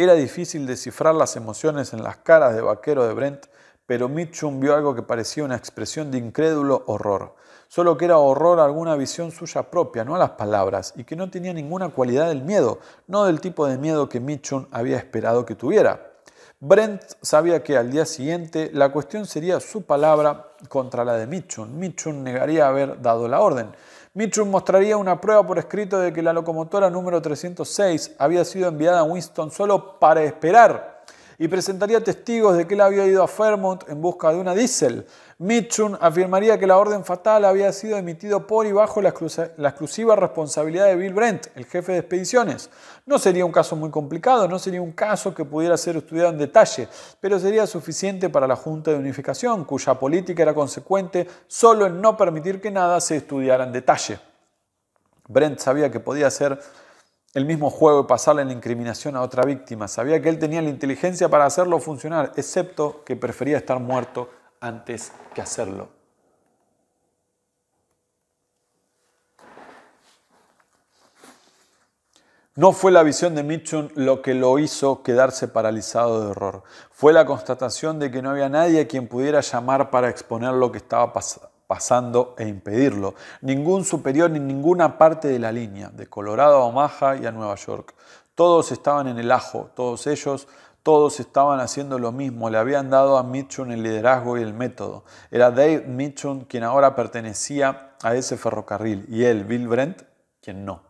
Era difícil descifrar las emociones en las caras de vaquero de Brent, pero Mitchum vio algo que parecía una expresión de incrédulo horror, solo que era horror a alguna visión suya propia, no a las palabras, y que no tenía ninguna cualidad del miedo, no del tipo de miedo que Mitchum había esperado que tuviera. Brent sabía que al día siguiente la cuestión sería su palabra contra la de Mitchum. Mitchum negaría haber dado la orden. Mitchum mostraría una prueba por escrito de que la locomotora número 306 había sido enviada a Winston solo para esperar y presentaría testigos de que él había ido a Fairmont en busca de una diésel. Mitchum afirmaría que la orden fatal había sido emitido por y bajo la, la, exclusiva responsabilidad de Bill Brent, el jefe de expediciones. No sería un caso muy complicado, no sería un caso que pudiera ser estudiado en detalle, pero sería suficiente para la Junta de Unificación, cuya política era consecuente solo en no permitir que nada se estudiara en detalle. Brent sabía que podía ser el mismo juego de pasarle la incriminación a otra víctima. Sabía que él tenía la inteligencia para hacerlo funcionar, excepto que prefería estar muerto antes que hacerlo. No fue la visión de Mitchum lo que lo hizo quedarse paralizado de horror. Fue la constatación de que no había nadie a quien pudiera llamar para exponer lo que estaba pasando pasando e impedirlo. Ningún superior en ninguna parte de la línea, de Colorado a Omaha y a Nueva York. Todos estaban en el ajo, todos ellos, todos estaban haciendo lo mismo, le habían dado a Mitchum el liderazgo y el método. Era Dave Mitchum quien ahora pertenecía a ese ferrocarril y él, Bill Brent, quien no.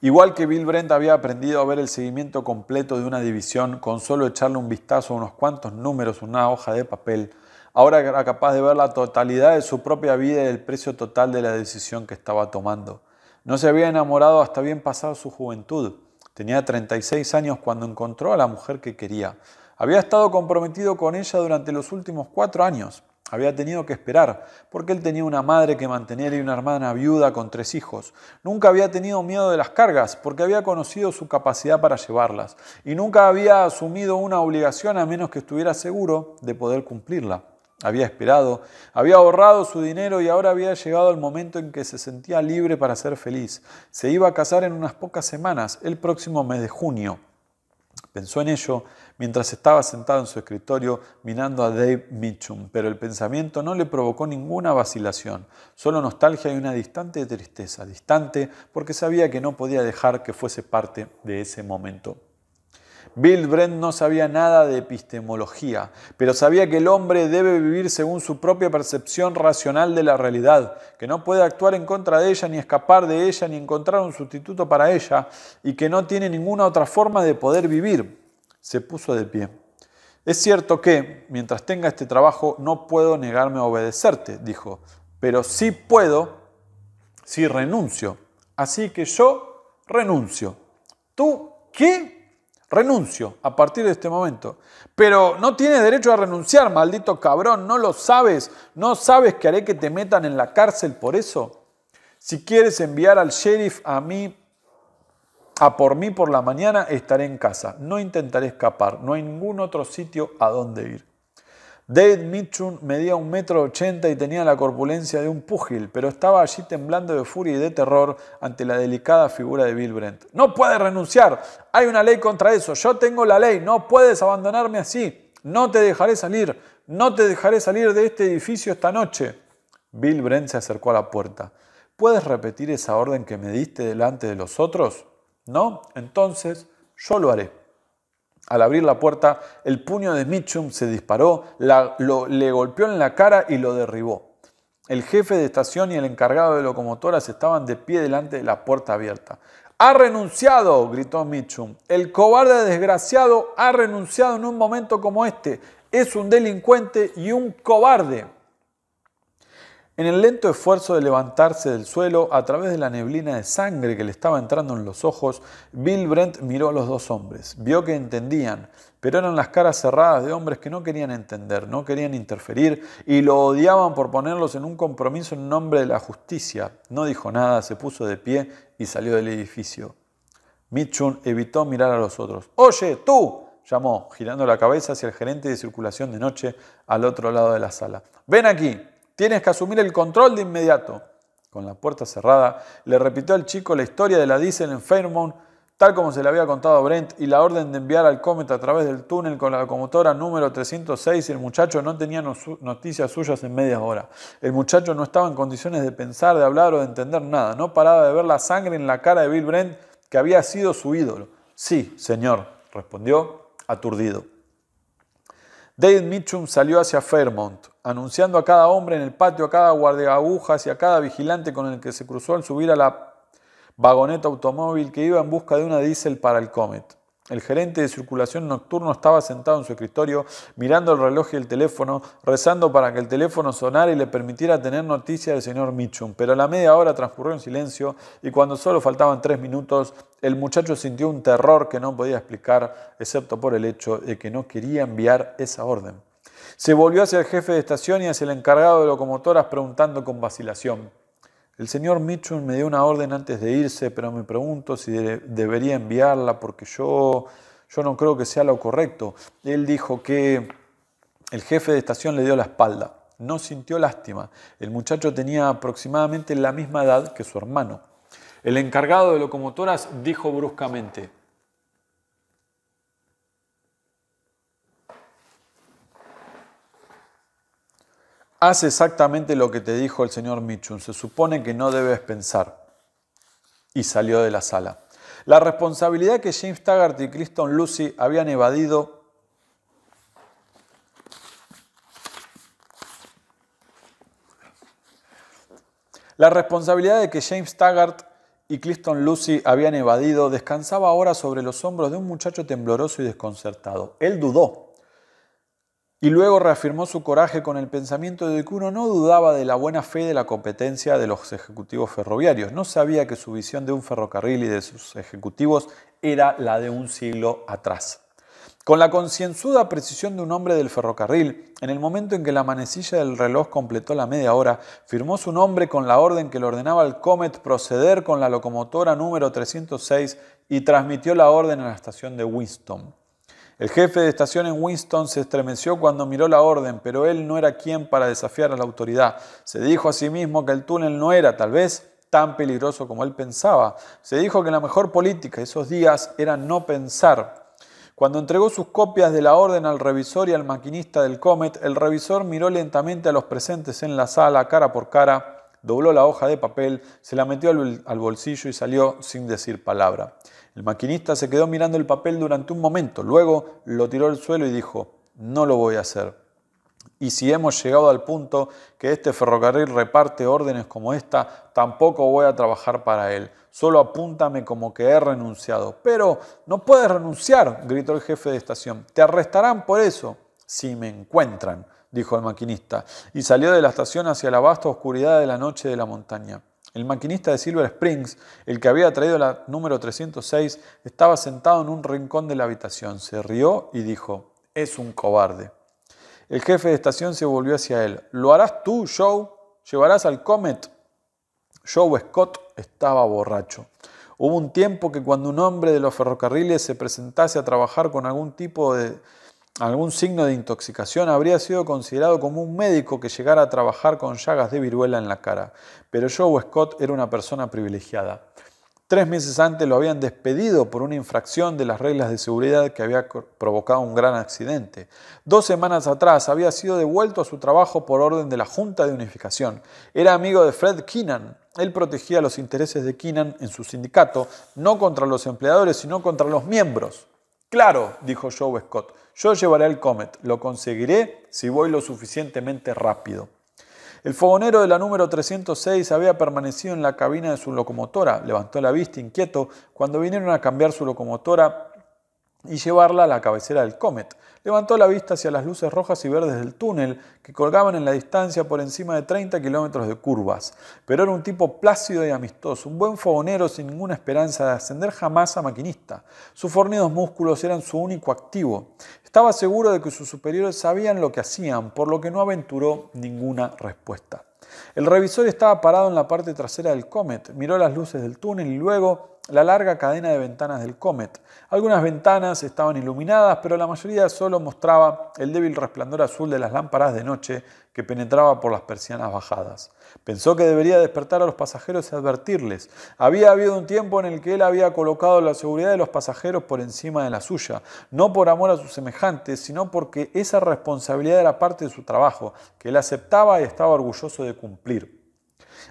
Igual que Bill Brent había aprendido a ver el seguimiento completo de una división con solo echarle un vistazo a unos cuantos números, una hoja de papel, Ahora era capaz de ver la totalidad de su propia vida y el precio total de la decisión que estaba tomando. No se había enamorado hasta bien pasado su juventud. Tenía 36 años cuando encontró a la mujer que quería. Había estado comprometido con ella durante los últimos cuatro años. Había tenido que esperar, porque él tenía una madre que mantener y una hermana viuda con tres hijos. Nunca había tenido miedo de las cargas, porque había conocido su capacidad para llevarlas, y nunca había asumido una obligación a menos que estuviera seguro de poder cumplirla. Había esperado, había ahorrado su dinero y ahora había llegado el momento en que se sentía libre para ser feliz. Se iba a casar en unas pocas semanas, el próximo mes de junio. Pensó en ello mientras estaba sentado en su escritorio mirando a Dave Mitchum, pero el pensamiento no le provocó ninguna vacilación, solo nostalgia y una distante tristeza, distante porque sabía que no podía dejar que fuese parte de ese momento Bill Brent no sabía nada de epistemología, pero sabía que el hombre debe vivir según su propia percepción racional de la realidad, que no puede actuar en contra de ella, ni escapar de ella, ni encontrar un sustituto para ella, y que no tiene ninguna otra forma de poder vivir. Se puso de pie. Es cierto que, mientras tenga este trabajo, no puedo negarme a obedecerte, dijo, pero sí puedo si renuncio. Así que yo renuncio. ¿Tú qué? Renuncio a partir de este momento. Pero no tienes derecho a renunciar, maldito cabrón, no lo sabes. No sabes que haré que te metan en la cárcel por eso. Si quieres enviar al sheriff a mí, a por mí por la mañana, estaré en casa. No intentaré escapar. No hay ningún otro sitio a donde ir. David Mitchum medía un metro ochenta y tenía la corpulencia de un púgil, pero estaba allí temblando de furia y de terror ante la delicada figura de Bill Brent. No puedes renunciar, hay una ley contra eso, yo tengo la ley, no puedes abandonarme así, no te dejaré salir, no te dejaré salir de este edificio esta noche. Bill Brent se acercó a la puerta. ¿Puedes repetir esa orden que me diste delante de los otros? No, entonces yo lo haré. Al abrir la puerta, el puño de Mitchum se disparó, le golpeó en la cara y lo derribó. El jefe de estación y el encargado de locomotoras estaban de pie delante de la puerta abierta. Ha renunciado, gritó Mitchum. El cobarde desgraciado ha renunciado en un momento como este. Es un delincuente y un cobarde. En el lento esfuerzo de levantarse del suelo, a través de la neblina de sangre que le estaba entrando en los ojos, Bill Brent miró a los dos hombres. Vio que entendían, pero eran las caras cerradas de hombres que no querían entender, no querían interferir y lo odiaban por ponerlos en un compromiso en nombre de la justicia. No dijo nada, se puso de pie y salió del edificio. Mitchum evitó mirar a los otros. Oye, tú, llamó, girando la cabeza hacia el gerente de circulación de noche al otro lado de la sala. Ven aquí, Tienes que asumir el control de inmediato. Con la puerta cerrada, le repitió al chico la historia de la diesel en Fairmount, tal como se le había contado a Brent, y la orden de enviar al cometa a través del túnel con la locomotora número 306. El muchacho no tenía noticias suyas en media hora. El muchacho no estaba en condiciones de pensar, de hablar o de entender nada. No paraba de ver la sangre en la cara de Bill Brent, que había sido su ídolo. Sí, señor, respondió, aturdido. David Mitchum salió hacia Fairmont, anunciando a cada hombre en el patio, a cada guardiagujas y a cada vigilante con el que se cruzó al subir a la vagoneta automóvil que iba en busca de una diésel para el Comet. El gerente de circulación nocturno estaba sentado en su escritorio mirando el reloj y el teléfono, rezando para que el teléfono sonara y le permitiera tener noticias del señor Mitchum. Pero la media hora transcurrió en silencio y cuando solo faltaban tres minutos, el muchacho sintió un terror que no podía explicar, excepto por el hecho de que no quería enviar esa orden. Se volvió hacia el jefe de estación y hacia el encargado de locomotoras preguntando con vacilación. El señor Mitchum me dio una orden antes de irse, pero me pregunto si debería enviarla porque yo, yo no creo que sea lo correcto. Él dijo que el jefe de estación le dio la espalda. No sintió lástima. El muchacho tenía aproximadamente la misma edad que su hermano. El encargado de locomotoras dijo bruscamente, haz exactamente lo que te dijo el señor Mitchum. se supone que no debes pensar. Y salió de la sala. La responsabilidad que James Taggart y Clifton Lucy habían evadido La responsabilidad de que James Taggart y Clifton Lucy habían evadido descansaba ahora sobre los hombros de un muchacho tembloroso y desconcertado. Él dudó y luego reafirmó su coraje con el pensamiento de que uno no dudaba de la buena fe de la competencia de los ejecutivos ferroviarios. No sabía que su visión de un ferrocarril y de sus ejecutivos era la de un siglo atrás. Con la concienzuda precisión de un hombre del ferrocarril, en el momento en que la manecilla del reloj completó la media hora, firmó su nombre con la orden que le ordenaba al Comet proceder con la locomotora número 306 y transmitió la orden a la estación de Winston. El jefe de estación en Winston se estremeció cuando miró la orden, pero él no era quien para desafiar a la autoridad. Se dijo a sí mismo que el túnel no era, tal vez, tan peligroso como él pensaba. Se dijo que la mejor política esos días era no pensar. Cuando entregó sus copias de la orden al revisor y al maquinista del Comet, el revisor miró lentamente a los presentes en la sala, cara por cara, dobló la hoja de papel, se la metió al bolsillo y salió sin decir palabra. El maquinista se quedó mirando el papel durante un momento, luego lo tiró al suelo y dijo, no lo voy a hacer. Y si hemos llegado al punto que este ferrocarril reparte órdenes como esta, tampoco voy a trabajar para él. Solo apúntame como que he renunciado. Pero no puedes renunciar, gritó el jefe de estación. Te arrestarán por eso, si me encuentran, dijo el maquinista, y salió de la estación hacia la vasta oscuridad de la noche de la montaña. El maquinista de Silver Springs, el que había traído la número 306, estaba sentado en un rincón de la habitación. Se rió y dijo, es un cobarde. El jefe de estación se volvió hacia él. ¿Lo harás tú, Joe? ¿Llevarás al Comet? Joe Scott estaba borracho. Hubo un tiempo que cuando un hombre de los ferrocarriles se presentase a trabajar con algún tipo de algún signo de intoxicación, habría sido considerado como un médico que llegara a trabajar con llagas de viruela en la cara. Pero Joe Scott era una persona privilegiada. Tres meses antes lo habían despedido por una infracción de las reglas de seguridad que había provocado un gran accidente. Dos semanas atrás había sido devuelto a su trabajo por orden de la Junta de Unificación. Era amigo de Fred Keenan. Él protegía los intereses de Keenan en su sindicato, no contra los empleadores, sino contra los miembros. Claro, dijo Joe Scott, yo llevaré el Comet, lo conseguiré si voy lo suficientemente rápido. El fogonero de la número 306 había permanecido en la cabina de su locomotora. Levantó la vista inquieto cuando vinieron a cambiar su locomotora y llevarla a la cabecera del Comet. Levantó la vista hacia las luces rojas y verdes del túnel que colgaban en la distancia por encima de 30 kilómetros de curvas. Pero era un tipo plácido y amistoso, un buen fogonero sin ninguna esperanza de ascender jamás a maquinista. Sus fornidos músculos eran su único activo. Estaba seguro de que sus superiores sabían lo que hacían, por lo que no aventuró ninguna respuesta. El revisor estaba parado en la parte trasera del Comet, miró las luces del túnel y luego la larga cadena de ventanas del Comet. Algunas ventanas estaban iluminadas, pero la mayoría solo mostraba el débil resplandor azul de las lámparas de noche que penetraba por las persianas bajadas. Pensó que debería despertar a los pasajeros y advertirles. Había habido un tiempo en el que él había colocado la seguridad de los pasajeros por encima de la suya, no por amor a sus semejantes, sino porque esa responsabilidad era parte de su trabajo, que él aceptaba y estaba orgulloso de cumplir.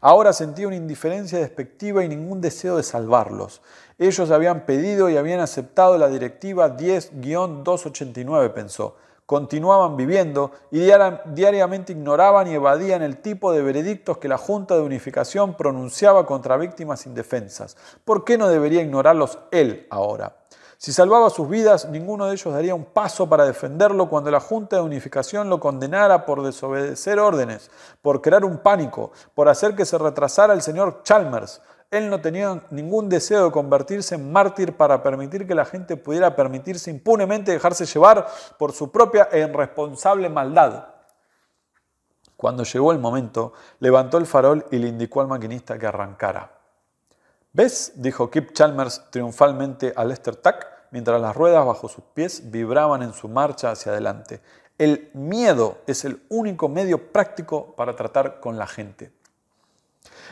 Ahora sentía una indiferencia despectiva y ningún deseo de salvarlos. Ellos habían pedido y habían aceptado la directiva 10-289, pensó. Continuaban viviendo y diariamente ignoraban y evadían el tipo de veredictos que la Junta de Unificación pronunciaba contra víctimas indefensas. ¿Por qué no debería ignorarlos él ahora? Si salvaba sus vidas, ninguno de ellos daría un paso para defenderlo cuando la Junta de Unificación lo condenara por desobedecer órdenes, por crear un pánico, por hacer que se retrasara el señor Chalmers. Él no tenía ningún deseo de convertirse en mártir para permitir que la gente pudiera permitirse impunemente dejarse llevar por su propia e irresponsable maldad. Cuando llegó el momento, levantó el farol y le indicó al maquinista que arrancara. ¿Ves? dijo Kip Chalmers triunfalmente a Lester Tuck mientras las ruedas bajo sus pies vibraban en su marcha hacia adelante. El miedo es el único medio práctico para tratar con la gente.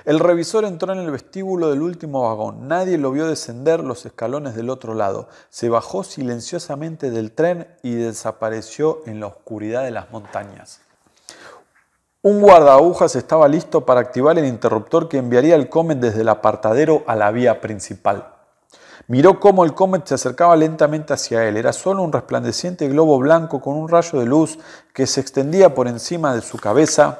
El revisor entró en el vestíbulo del último vagón. Nadie lo vio descender los escalones del otro lado. Se bajó silenciosamente del tren y desapareció en la oscuridad de las montañas. Un se estaba listo para activar el interruptor que enviaría el Comet desde el apartadero a la vía principal. Miró cómo el comet se acercaba lentamente hacia él. Era solo un resplandeciente globo blanco con un rayo de luz que se extendía por encima de su cabeza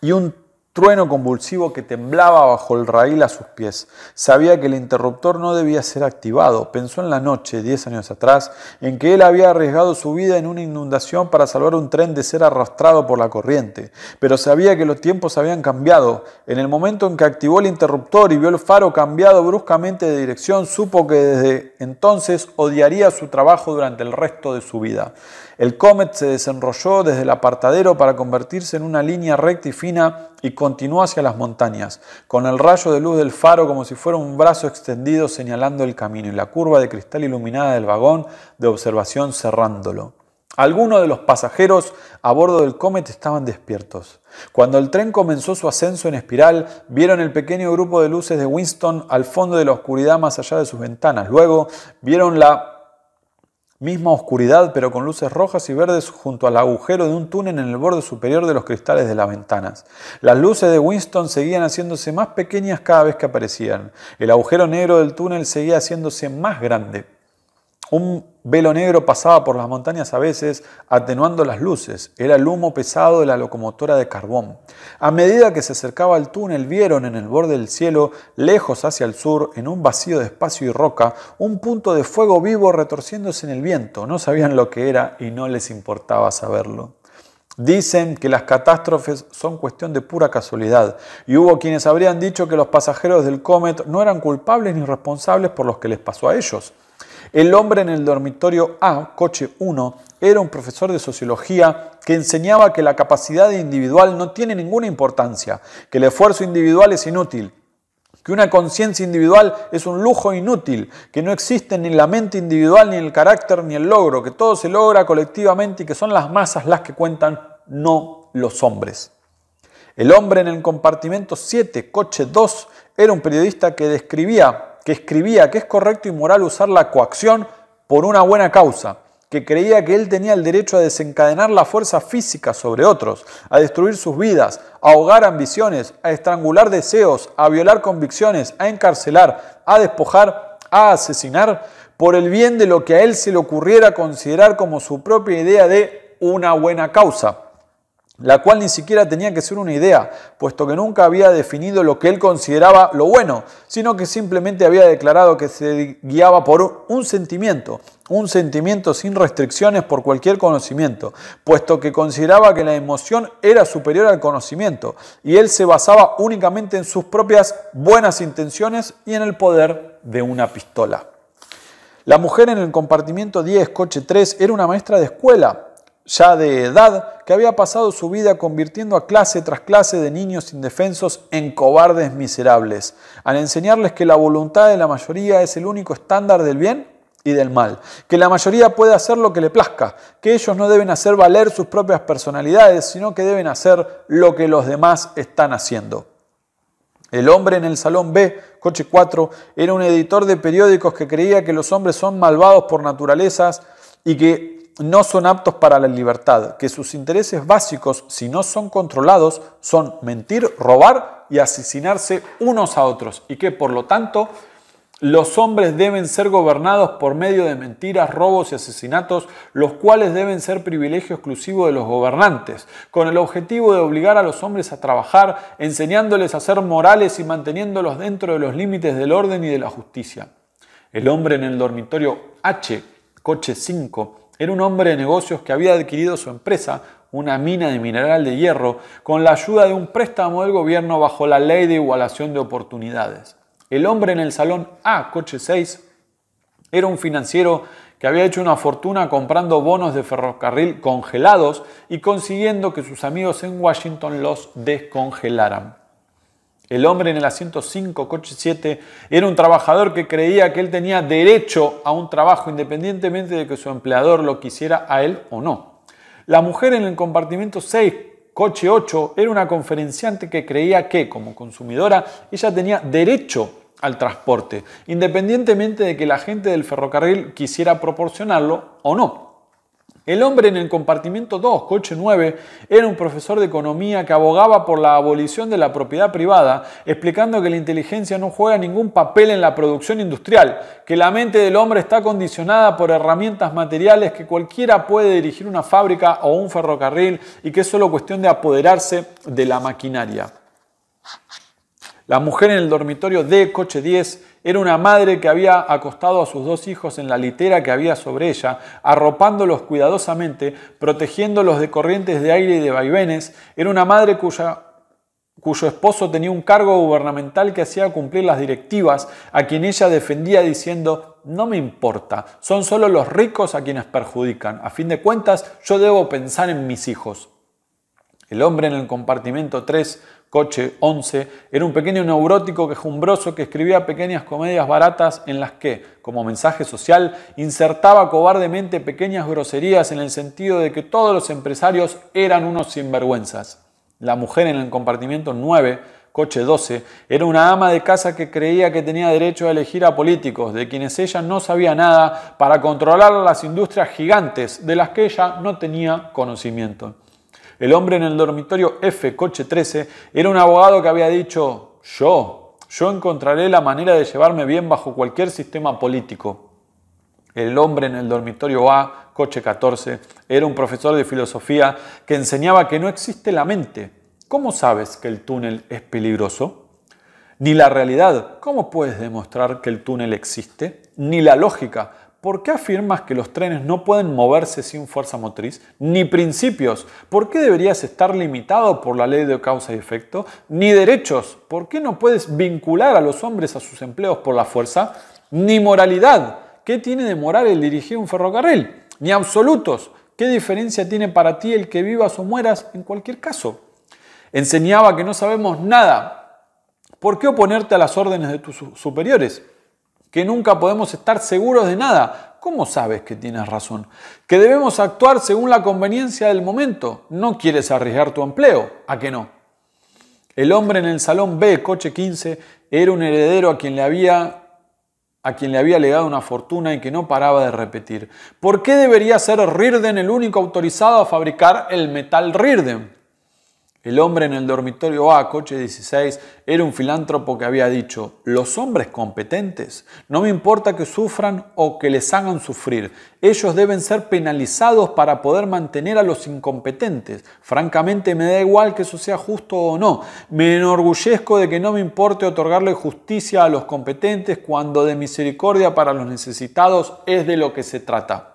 y un trueno convulsivo que temblaba bajo el raíl a sus pies. Sabía que el interruptor no debía ser activado. Pensó en la noche, diez años atrás, en que él había arriesgado su vida en una inundación para salvar un tren de ser arrastrado por la corriente. Pero sabía que los tiempos habían cambiado. En el momento en que activó el interruptor y vio el faro cambiado bruscamente de dirección, supo que desde entonces odiaría su trabajo durante el resto de su vida. El Comet se desenrolló desde el apartadero para convertirse en una línea recta y fina y continuó hacia las montañas, con el rayo de luz del faro como si fuera un brazo extendido señalando el camino y la curva de cristal iluminada del vagón de observación cerrándolo. Algunos de los pasajeros a bordo del Comet estaban despiertos. Cuando el tren comenzó su ascenso en espiral, vieron el pequeño grupo de luces de Winston al fondo de la oscuridad más allá de sus ventanas. Luego vieron la Misma oscuridad, pero con luces rojas y verdes junto al agujero de un túnel en el borde superior de los cristales de las ventanas. Las luces de Winston seguían haciéndose más pequeñas cada vez que aparecían. El agujero negro del túnel seguía haciéndose más grande. Un velo negro pasaba por las montañas a veces, atenuando las luces. Era el humo pesado de la locomotora de carbón. A medida que se acercaba al túnel, vieron en el borde del cielo, lejos hacia el sur, en un vacío de espacio y roca, un punto de fuego vivo retorciéndose en el viento. No sabían lo que era y no les importaba saberlo. Dicen que las catástrofes son cuestión de pura casualidad, y hubo quienes habrían dicho que los pasajeros del Comet no eran culpables ni responsables por lo que les pasó a ellos. El hombre en el dormitorio A, coche 1, era un profesor de sociología que enseñaba que la capacidad individual no tiene ninguna importancia, que el esfuerzo individual es inútil, que una conciencia individual es un lujo inútil, que no existe ni la mente individual, ni el carácter, ni el logro, que todo se logra colectivamente y que son las masas las que cuentan, no los hombres. El hombre en el compartimento 7, coche 2, era un periodista que describía que escribía que es correcto y moral usar la coacción por una buena causa, que creía que él tenía el derecho a desencadenar la fuerza física sobre otros, a destruir sus vidas, a ahogar ambiciones, a estrangular deseos, a violar convicciones, a encarcelar, a despojar, a asesinar, por el bien de lo que a él se le ocurriera considerar como su propia idea de una buena causa la cual ni siquiera tenía que ser una idea, puesto que nunca había definido lo que él consideraba lo bueno, sino que simplemente había declarado que se guiaba por un sentimiento, un sentimiento sin restricciones por cualquier conocimiento, puesto que consideraba que la emoción era superior al conocimiento, y él se basaba únicamente en sus propias buenas intenciones y en el poder de una pistola. La mujer en el compartimiento 10, coche 3, era una maestra de escuela, ya de edad, que había pasado su vida convirtiendo a clase tras clase de niños indefensos en cobardes miserables, al enseñarles que la voluntad de la mayoría es el único estándar del bien y del mal, que la mayoría puede hacer lo que le plazca, que ellos no deben hacer valer sus propias personalidades, sino que deben hacer lo que los demás están haciendo. El hombre en el salón B, coche 4, era un editor de periódicos que creía que los hombres son malvados por naturalezas y que no son aptos para la libertad, que sus intereses básicos, si no son controlados, son mentir, robar y asesinarse unos a otros, y que por lo tanto los hombres deben ser gobernados por medio de mentiras, robos y asesinatos, los cuales deben ser privilegio exclusivo de los gobernantes, con el objetivo de obligar a los hombres a trabajar, enseñándoles a ser morales y manteniéndolos dentro de los límites del orden y de la justicia. El hombre en el dormitorio H, coche 5, era un hombre de negocios que había adquirido su empresa, una mina de mineral de hierro, con la ayuda de un préstamo del gobierno bajo la ley de igualación de oportunidades. El hombre en el salón A, coche 6, era un financiero que había hecho una fortuna comprando bonos de ferrocarril congelados y consiguiendo que sus amigos en Washington los descongelaran. El hombre en el asiento 5, coche 7, era un trabajador que creía que él tenía derecho a un trabajo independientemente de que su empleador lo quisiera a él o no. La mujer en el compartimento 6, coche 8, era una conferenciante que creía que, como consumidora, ella tenía derecho al transporte, independientemente de que la gente del ferrocarril quisiera proporcionarlo o no. El hombre en el compartimiento 2, coche 9, era un profesor de economía que abogaba por la abolición de la propiedad privada, explicando que la inteligencia no juega ningún papel en la producción industrial, que la mente del hombre está condicionada por herramientas materiales, que cualquiera puede dirigir una fábrica o un ferrocarril y que es solo cuestión de apoderarse de la maquinaria. La mujer en el dormitorio de coche 10, era una madre que había acostado a sus dos hijos en la litera que había sobre ella, arropándolos cuidadosamente, protegiéndolos de corrientes de aire y de vaivenes. Era una madre cuyo esposo tenía un cargo gubernamental que hacía cumplir las directivas, a quien ella defendía diciendo, no me importa, son solo los ricos a quienes perjudican, a fin de cuentas yo debo pensar en mis hijos. El hombre en el compartimento 3 Coche 11 era un pequeño neurótico quejumbroso que escribía pequeñas comedias baratas en las que, como mensaje social, insertaba cobardemente pequeñas groserías en el sentido de que todos los empresarios eran unos sinvergüenzas. La mujer en el compartimiento 9, coche 12, era una ama de casa que creía que tenía derecho a elegir a políticos, de quienes ella no sabía nada, para controlar las industrias gigantes de las que ella no tenía conocimiento. El hombre en el dormitorio F, coche 13, era un abogado que había dicho, yo, yo encontraré la manera de llevarme bien bajo cualquier sistema político. El hombre en el dormitorio A, coche 14, era un profesor de filosofía que enseñaba que no existe la mente. ¿Cómo sabes que el túnel es peligroso? Ni la realidad, ¿cómo puedes demostrar que el túnel existe? Ni la lógica, ¿Por qué afirmas que los trenes no pueden moverse sin fuerza motriz ni principios? ¿Por qué deberías estar limitado por la ley de causa y efecto? Ni derechos. ¿Por qué no puedes vincular a los hombres a sus empleos por la fuerza? Ni moralidad. ¿Qué tiene de moral el dirigir un ferrocarril? Ni absolutos. ¿Qué diferencia tiene para ti el que vivas o mueras en cualquier caso? Enseñaba que no sabemos nada. ¿Por qué oponerte a las órdenes de tus superiores? que nunca podemos estar seguros de nada. ¿Cómo sabes que tienes razón? Que debemos actuar según la conveniencia del momento. No quieres arriesgar tu empleo. ¿A que no? El hombre en el salón B, coche 15, era un heredero a quien le había a quien le había legado una fortuna y que no paraba de repetir. ¿Por qué debería ser Rirden el único autorizado a fabricar el metal Rirden? El hombre en el dormitorio A, coche 16, era un filántropo que había dicho, los hombres competentes, no me importa que sufran o que les hagan sufrir, ellos deben ser penalizados para poder mantener a los incompetentes. Francamente me da igual que eso sea justo o no, me enorgullezco de que no me importe otorgarle justicia a los competentes cuando de misericordia para los necesitados es de lo que se trata.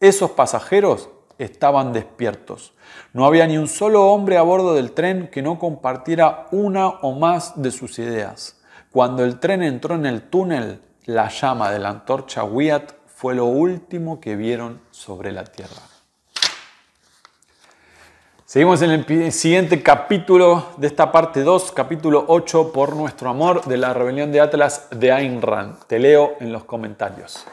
Esos pasajeros estaban despiertos. No había ni un solo hombre a bordo del tren que no compartiera una o más de sus ideas. Cuando el tren entró en el túnel, la llama de la antorcha Wyatt fue lo último que vieron sobre la Tierra. Seguimos en el siguiente capítulo de esta parte 2, capítulo 8, por nuestro amor de la rebelión de Atlas de Ayn Rand. Te leo en los comentarios.